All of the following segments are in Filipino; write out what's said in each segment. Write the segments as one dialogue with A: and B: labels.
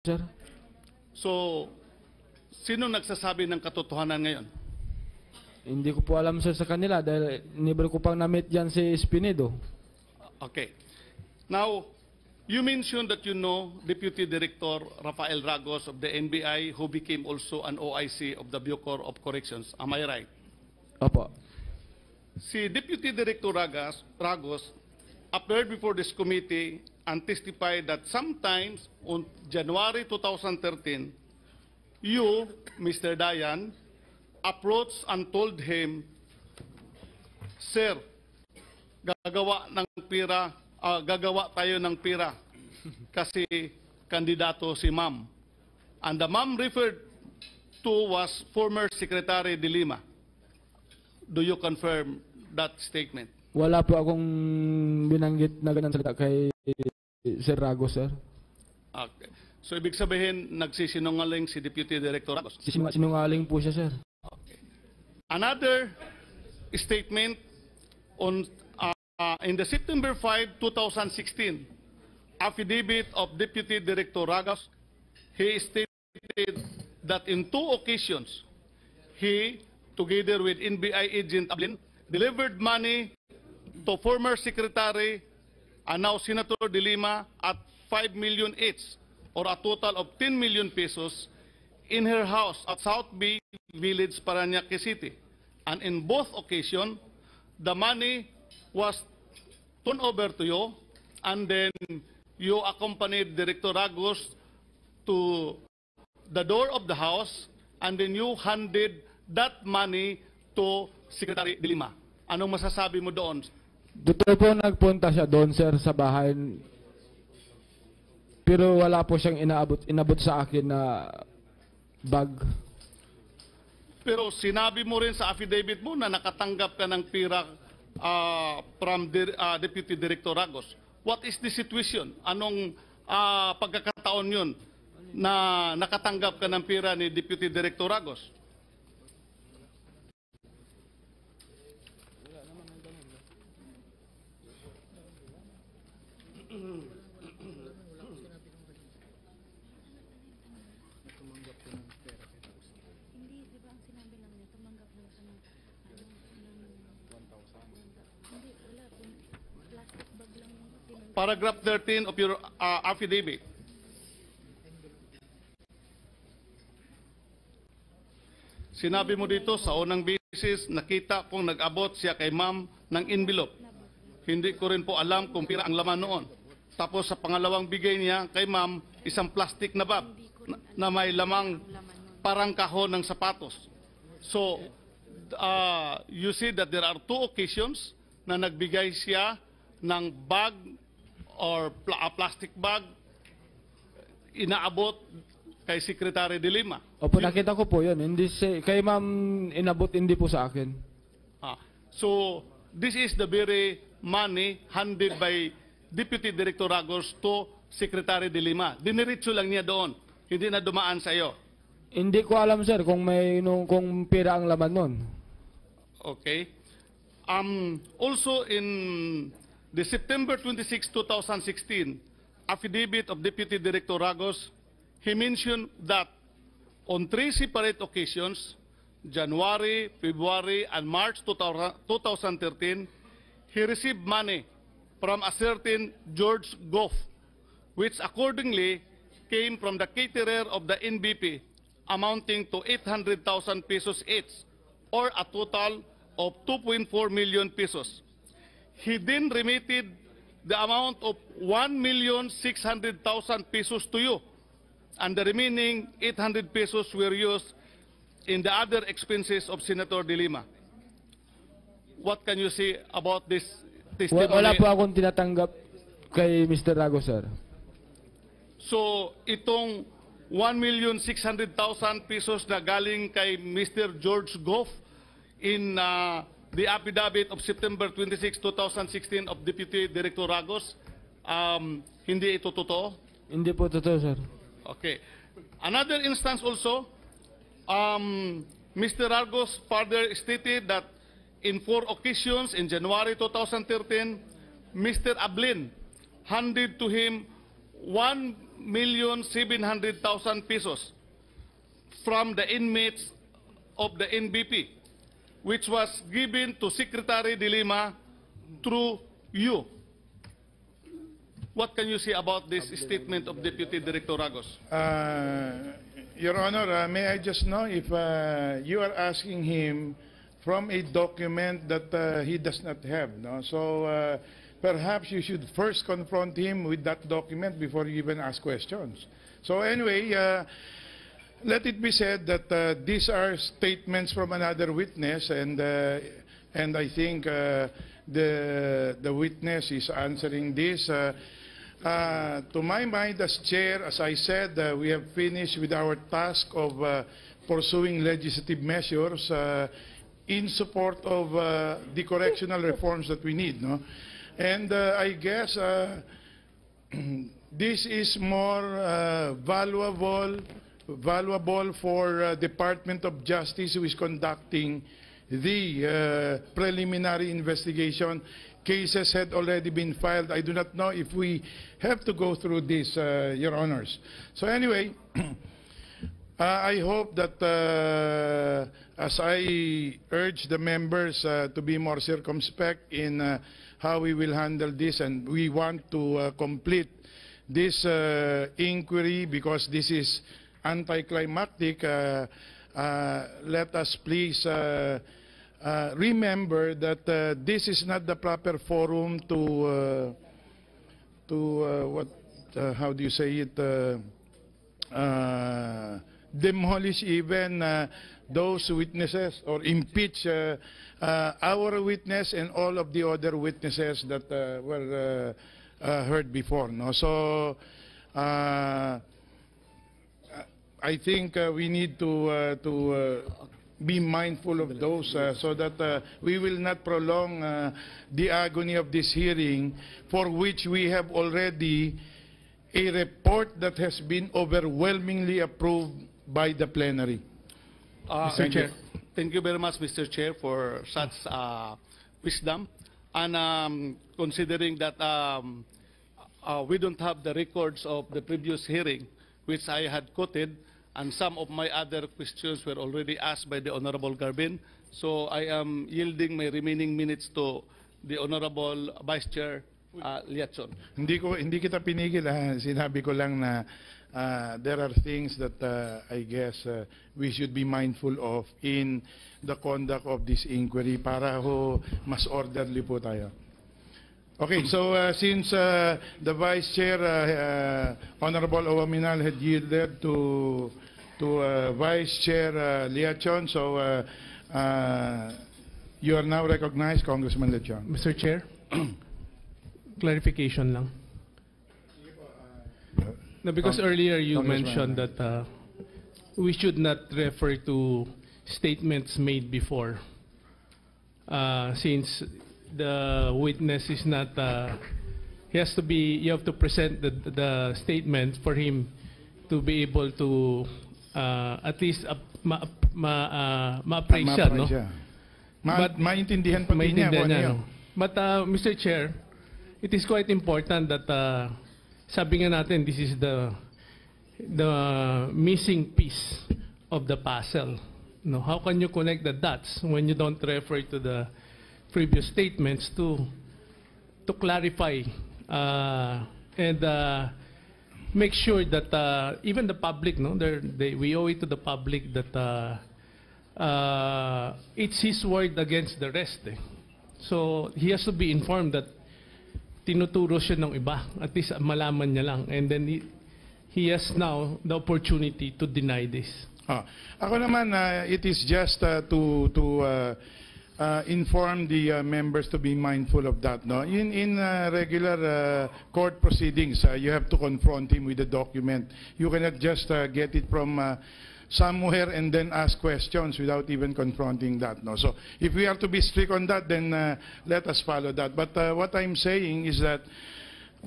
A: Sir?
B: So, sino nagsasabi ng katotohanan ngayon?
A: Hindi ko po alam sir sa kanila dahil never ko pang na-meet yan si Espinedo.
B: Okay. Now, you mentioned that you know Deputy Director Rafael Ragos of the NBI who became also an OIC of the Bucor of Corrections. Am I right? Opo. Si Deputy Director Ragas, Ragos appeared before this committee and testified that sometimes on January 2013, you, Mr. Dayan, approached and told him, Sir, gagawa ng pira, uh, gagawa tayo ng pira kasi kandidato si ma'am. And the ma'am referred to was former Secretary De Lima. Do you confirm that statement?
A: Wala po akong binanggit na ganang salita kay Sir Rago, sir.
B: Okay. Ah, so ibig sabihin, nagsisinungaling si Deputy Director Ragos? Sinungaling po siya, sir. Okay. Another statement on uh, uh, in the September 5, 2016, affidavit of Deputy Director Ragos, he stated that in two occasions, he, together with NBI agent Ablin, delivered money to former Secretary and now Senator De Lima at 5 million each or a total of 10 million pesos in her house at South Bay Village, Paranaque City. And in both occasions, the money was turned over to you and then you accompanied Director Ragos to the door of the house and then you handed that money to Secretary Dilima. Anong masasabi mo doon?
A: Totoo po nagpunta siya doon sir sa bahay. Pero wala po siyang inaabot, inabot sa akin na bag.
B: Pero sinabi mo rin sa affidavit mo na nakatanggap ka ng pira uh, from Dir uh, Deputy Director Ragos. What is the situation? Anong uh, pagkakataon yun na nakatanggap ka ng pira ni Deputy Director Ragos?
C: paragraph 13
B: of your uh, affidavit. Sinabi mo dito sa unang basis, nakita kong nag-abot siya kay ma'am ng envelope. Hindi ko rin po alam kung pira ang laman noon. Tapos sa pangalawang bigay niya kay ma'am, isang plastic na bag na, na may lamang parang kahon ng sapatos. So, uh, you see that there are two occasions na nagbigay siya ng bag or pl plastic bag, inaabot kay Secretary de Lima.
A: Opo, nakita ko po yun. Hindi si, kay ma'am inabot hindi po sa akin.
B: Ah, so, this is the very money handed by Deputy Director Ragos to Secretary de Lima. Diniritso lang niya doon. Hindi na dumaan sa iyo.
A: Hindi ko alam, sir, kung may nung, kung pira ang laman noon.
B: Okay. Um, also in The September 26, 2016 affidavit of Deputy Director Ragos, he mentioned that on three separate occasions, January, February, and March 2013, he received money from a certain George Goff, which accordingly came from the caterer of the NBP, amounting to 800,000 pesos each, or a total of 2.4 million pesos he then remitted the amount of 1,600,000 pesos to you, and the remaining 800 pesos were used in the other expenses of Senator De Lima. What can you say about this testimony? Wala po akong
A: tinatanggap kay Mr. Rago, sir.
B: So, itong 1,600,000 pesos na galing kay Mr. George Goff in uh, the affidavit of September 26, 2016 of Deputy Director Ragos, um, hindi ito totoo?
A: Hindi po totoo, sir.
B: Okay. Another instance also, um, Mr. Ragos further stated that in four occasions in January 2013, Mr. Ablin handed to him 1,700,000 pesos from the inmates of the NBP which was given to Secretary De Lima through you. What can you say about this statement of Deputy Director Ragos?
C: Uh, Your Honor, uh, may I just know if uh, you are asking him from a document that uh, he does not have. No? So uh, perhaps you should first confront him with that document before you even ask questions. So anyway, uh, Let it be said that uh, these are statements from another witness, and uh, and I think uh, the the witness is answering this. Uh, uh, to my mind, as chair, as I said, uh, we have finished with our task of pursuing legislative measures in support of the correctional reforms that we need. No, and I guess. this is more valuable valuable for uh, Department of Justice who is conducting the uh, preliminary investigation. Cases had already been filed. I do not know if we have to go through this, uh, Your Honors. So anyway, uh, I hope that uh, as I urge the members uh, to be more circumspect in how we will handle this and we want to complete this inquiry because this is anticlimactic, uh, uh, let us please uh, uh, remember that uh, this is not the proper forum to, to what, how do you say it, demolish even uh, those witnesses or impeach uh, uh, our witness and all of the other witnesses that were heard before. No? So, I think uh, we need to, uh, to uh, be mindful of those uh, so that uh, we will not prolong uh, the agony of this hearing for which we have already a report that has been overwhelmingly approved by the plenary. Uh, Mr. Thank Chair, you. thank you very much, Mr.
B: Chair, for such uh, wisdom. And um, considering that um, uh, we don't have the records of the previous hearing, which I had quoted, and some of my other questions were already asked by the Honorable Garbin. So I am yielding my remaining minutes to the Honorable Vice Chair uh, Liatson.
C: Hindi ko hindi kita pinigil ha. Sinabi ko lang na uh, there are things that uh, I guess uh, we should be mindful of in the conduct of this inquiry para ho mas orderly po tayo. Okay, so uh, since uh, the Vice Chair, uh, uh Honorable Owaminal, had yielded to, to uh, Vice Chair uh, Liachon, so uh, you are now recognized, Congressman Liachon. Mr. Chair, clarification lang.
D: No, because earlier you mentioned that we should not refer to statements made before, since the witness is not, uh, he has to be, you have to present the, the statement for him to be able to uh, at least uh, ma, ma, uh, ma-appraise no? Ma But, maintindihan
C: pa din niya kung ano
D: But uh, Mr. Chair, it is quite important that uh, sabi nga natin this is the the missing piece of the puzzle. No, how can you connect the dots when you don't refer to the previous statements to to clarify uh, and uh, make sure that uh, even the public, no, they, we owe it to the public that uh, uh, it's his word against the rest. Eh. So he has to be informed that tinuturo siya ng iba. At least malaman niya lang. And then he, he has now the opportunity to deny this.
C: Ah, ako naman, uh, it is just uh, to to uh, uh, inform the uh, members to be mindful of that. No, in in uh, regular uh, court proceedings, uh, you have to confront him with the document. You cannot just uh, get it from. Uh, somewhere and then ask questions without even confronting that. No? So if we are to be strict on that, then uh, let us follow that. But uh, what I'm saying is that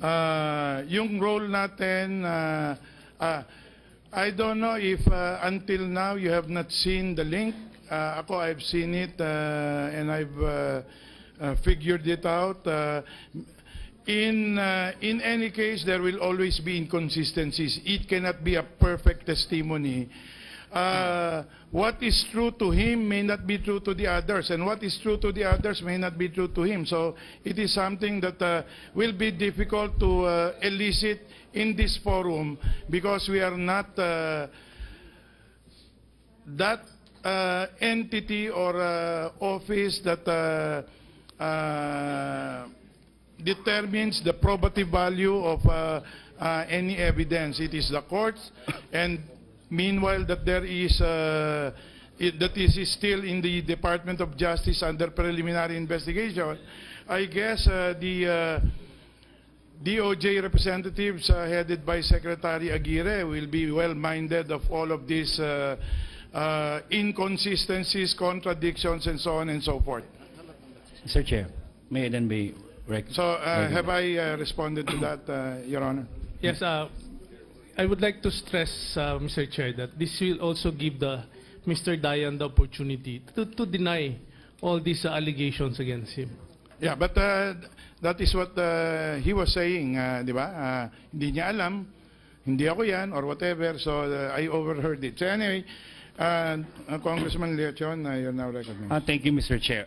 C: uh, yung role natin, uh, uh, I don't know if uh, until now you have not seen the link Uh, ako, I've seen it uh, and I've uh, uh, figured it out. Uh, in, uh, in any case, there will always be inconsistencies. It cannot be a perfect testimony. Uh, what is true to him may not be true to the others, and what is true to the others may not be true to him. So it is something that uh, will be difficult to uh, elicit in this forum because we are not uh, that uh, entity or uh, office that uh, uh determines the probative value of uh, uh, any evidence. It is the courts. and meanwhile that there is it, that is still in the Department of Justice under preliminary investigation. I guess the DOJ representatives headed by Secretary Aguirre will be well-minded of all of this. uh, inconsistencies, contradictions, and so on and so forth.
E: Sir Chair, may I then be recognized? So uh, have
C: I uh, responded to that, uh, Your Honor? Yes, uh, I would like to stress, uh,
D: Mr. Chair, that this will also give the Mr. Dayan the opportunity to, to deny all these uh, allegations against him.
C: Yeah, but uh, that is what uh, he was saying, uh, di ba? Uh, hindi niya alam, hindi ako yan, or whatever, so uh, I overheard it. So anyway, Uh, Congressman uh, you're now recognized. Uh, ah,
E: thank you, Mr. Chair.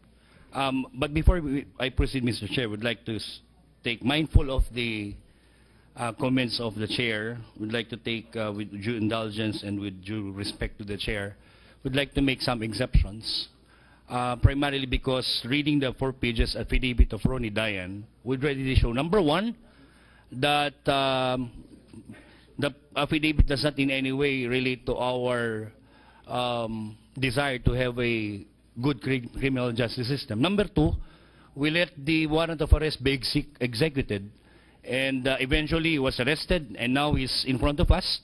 E: um, but before we, I proceed, Mr. Chair, I would like to take mindful of the uh, comments of the chair. Would like to take uh, with due indulgence and with due respect to the chair. Would like to make some exceptions, uh, primarily because reading the four pages affidavit of Ronnie Dayan would readily show number one that um, the affidavit does not in any way relate to our um, desire to have a good criminal justice system. Number two, we let the warrant of arrest be exec executed and uh, eventually he was arrested and now he's in front of us.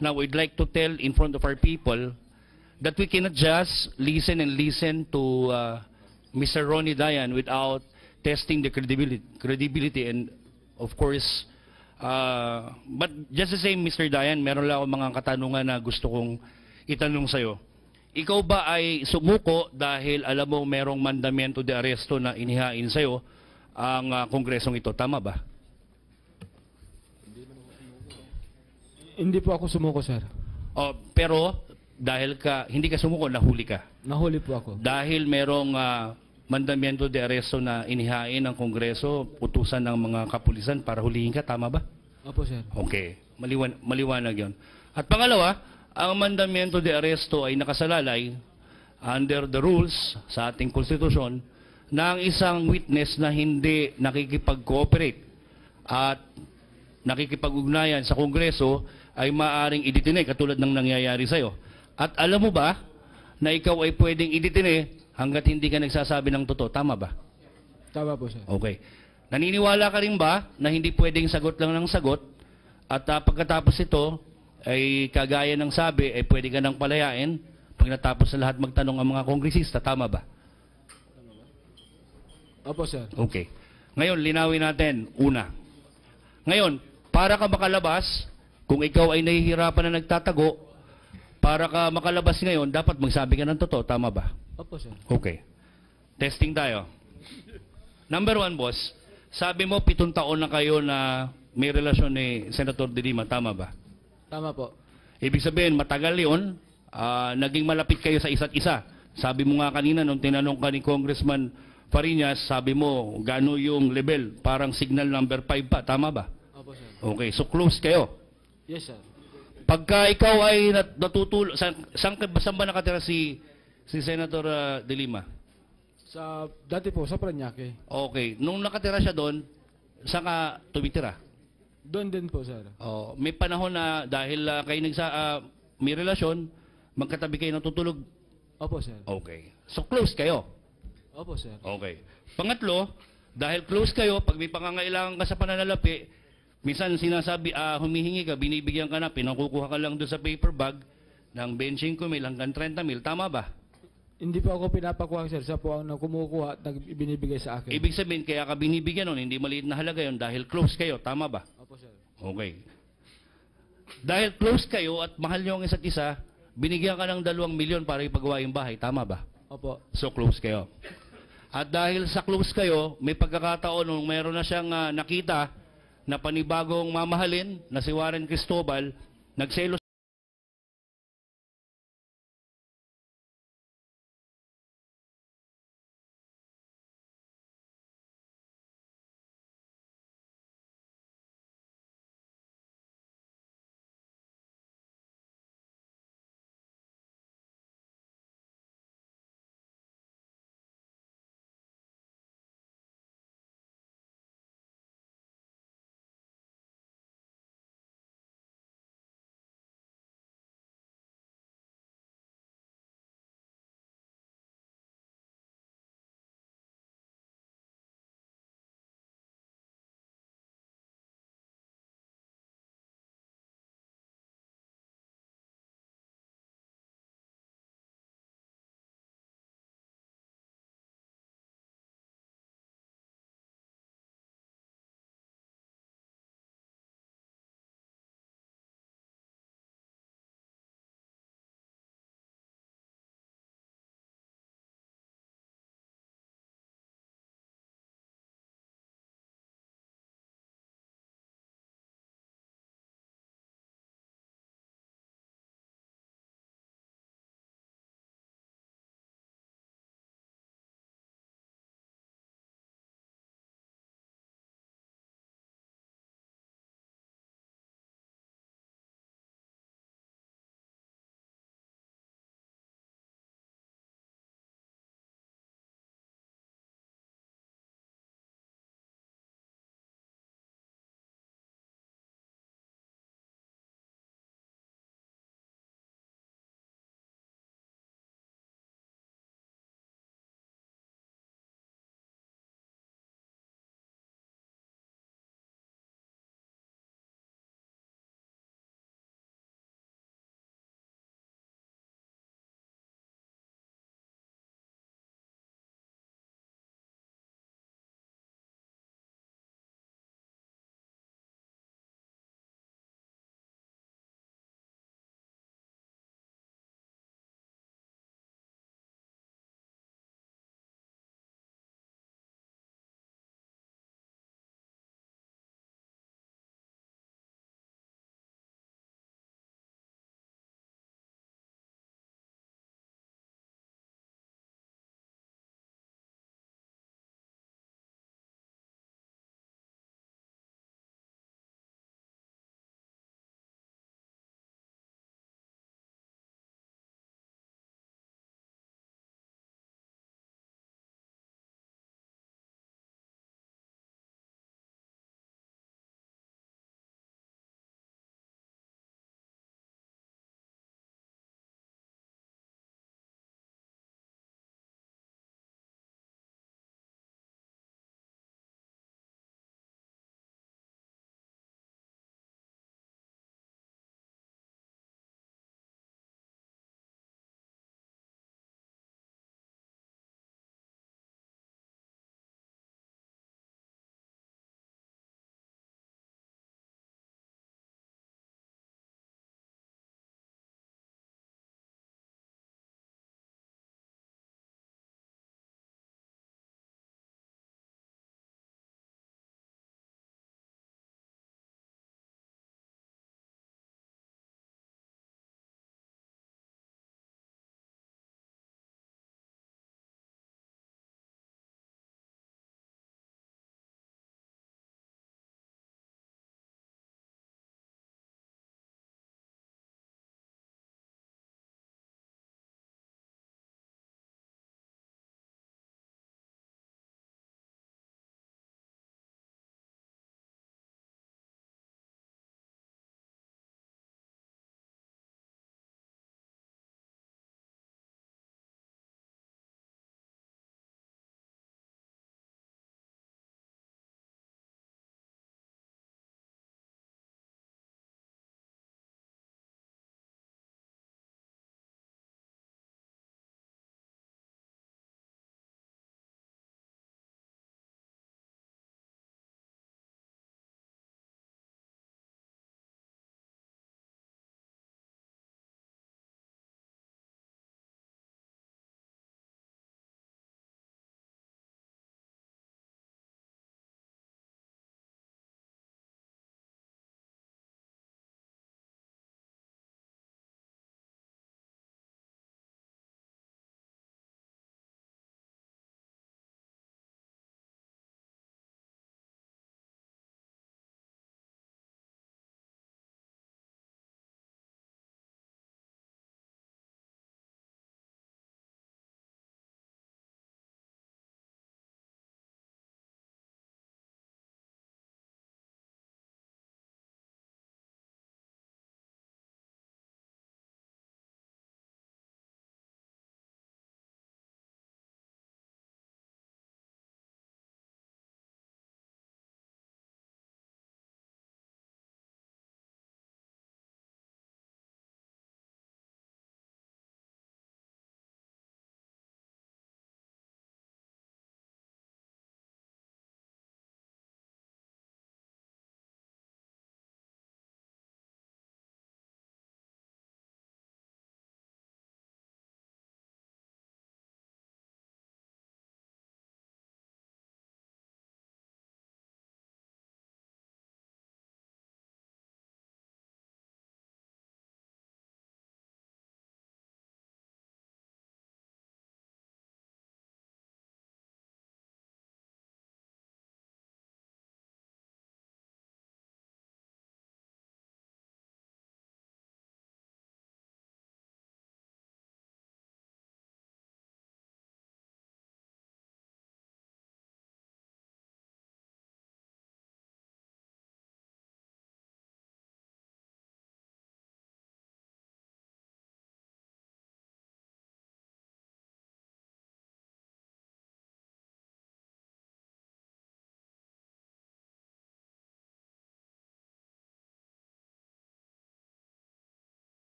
E: Now we'd like to tell in front of our people that we cannot just listen and listen to uh, Mr. Ronnie Dayan without testing the credibility, credibility and of course Uh, but just the same, Mr. Dayan, meron lang ako mga katanungan na gusto kong itanong sa'yo. Ikaw ba ay sumuko dahil alam mo merong mandamento de aresto na inihain sa'yo ang uh, kongresong ito? Tama ba?
A: Hindi po ako sumuko, sir.
E: Oh, pero dahil ka hindi ka sumuko, nahuli ka.
A: Nahuli po ako.
E: Dahil merong uh, mandamiento de aresto na inihain ng Kongreso, utusan ng mga kapulisan para hulihin ka, tama ba? Opo, sir. Okay, Maliwan maliwanag yon. At pangalawa, ang mandamiento de aresto ay nakasalalay under the rules sa ating konstitusyon na ang isang witness na hindi nakikipag-cooperate at nakikipag-ugnayan sa Kongreso ay maaring iditine katulad ng nangyayari sa'yo. At alam mo ba na ikaw ay pwedeng iditine hanggat hindi ka nagsasabi ng totoo. Tama ba? Tama po, sir. Okay. Naniniwala ka rin ba na hindi pwedeng sagot lang ng sagot at uh, pagkatapos ito ay kagaya ng sabi ay pwede ka nang palayain pag natapos na lahat magtanong ang mga kongresista. Tama ba? Opo, sir. Okay. Ngayon, linawin natin. Una. Ngayon, para ka makalabas, kung ikaw ay nahihirapan na nagtatago, para ka makalabas ngayon, dapat magsabi ka ng totoo. Tama ba? Opo, sir. Okay. Testing tayo. Number one, boss, sabi mo pitong taon na kayo na may relasyon ni Senator De Lima. Tama ba? Tama po. Ibig sabihin, matagal yun, ah, naging malapit kayo sa isa't isa. Sabi mo nga kanina, nung tinanong ka ni Congressman Farinas, sabi mo, gano yung level? Parang signal number 5 pa. Tama ba? Opo, sir. Okay, so close kayo. Yes, sir. Pagka ikaw ay nat- natutul... Saan, saan, ba nakatira si si Senator uh, De Lima?
A: Sa, dati po, sa Paranaque.
E: Okay. Nung nakatira siya doon, saan ka tumitira? Doon din po, sir. Oh, may panahon na dahil uh, kayo nagsa, uh, may relasyon, magkatabi kayo natutulog. Opo, sir. Okay. So close kayo? Opo, sir. Okay. Pangatlo, dahil close kayo, pag may pangangailangan ka sa pananalapi, minsan sinasabi, uh, humihingi ka, binibigyan ka na, pinakukuha ka lang doon sa paper bag ng benching ko, may hanggang 30 mil. Tama ba?
A: Hindi po ako pinapakuha, sir. Siya po ang kumukuha at binibigay sa akin.
E: Ibig sabihin, kaya ka binibigyan nun, hindi maliit na halaga yun dahil close kayo. Tama ba? Opo, sir. Okay. Dahil close kayo at mahal niyo ang isa't isa, binigyan ka ng dalawang milyon para ipagawa yung bahay. Tama ba? Opo. So close kayo. At dahil sa close kayo, may pagkakataon nung meron na siyang uh, nakita na panibagong mamahalin na si Warren Cristobal, nagselos